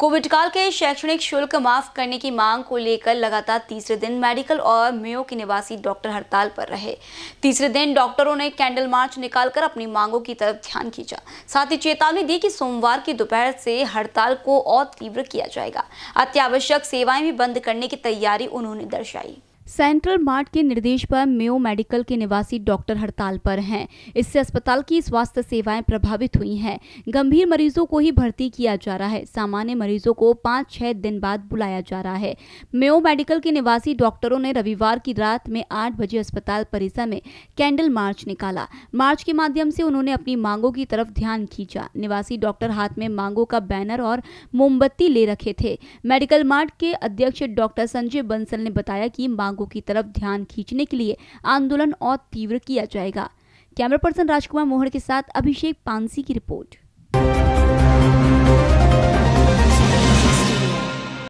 Covid काल के शैक्षणिक शुल्क माफ करने की मांग को लेकर लगातार तीसरे दिन मेडिकल और मेयो के निवासी डॉक्टर हड़ताल पर रहे तीसरे दिन डॉक्टरों ने कैंडल मार्च निकालकर अपनी मांगों की तरफ ध्यान खींचा साथ ही चेतावनी दी कि सोमवार की दोपहर से हड़ताल को और तीव्र किया जाएगा अत्यावश्यक सेवाएं भी बंद करने की तैयारी उन्होंने दर्शाई सेंट्रल मार्ट के निर्देश पर मेयो मेडिकल के निवासी डॉक्टर हड़ताल पर हैं इससे अस्पताल की स्वास्थ्य सेवाएं प्रभावित हुई हैं गंभीर मरीजों को ही भर्ती किया जा रहा है सामान्य मरीजों को पाँच छह दिन बाद बुलाया जा रहा है मेयो मेडिकल के निवासी डॉक्टरों ने रविवार की रात में आठ बजे अस्पताल परिसर में कैंडल मार्च निकाला मार्च के माध्यम से उन्होंने अपनी मांगों की तरफ ध्यान खींचा निवासी डॉक्टर हाथ में मांगों का बैनर और मोमबत्ती ले रखे थे मेडिकल मार्ट के अध्यक्ष डॉक्टर संजय बंसल ने बताया कि मांग मांगों की तरफ ध्यान खींचने के लिए आंदोलन और तीव्र किया जाएगा कैमरा पर्सन राजकुमार मोहर के साथ अभिषेक पानसी की रिपोर्ट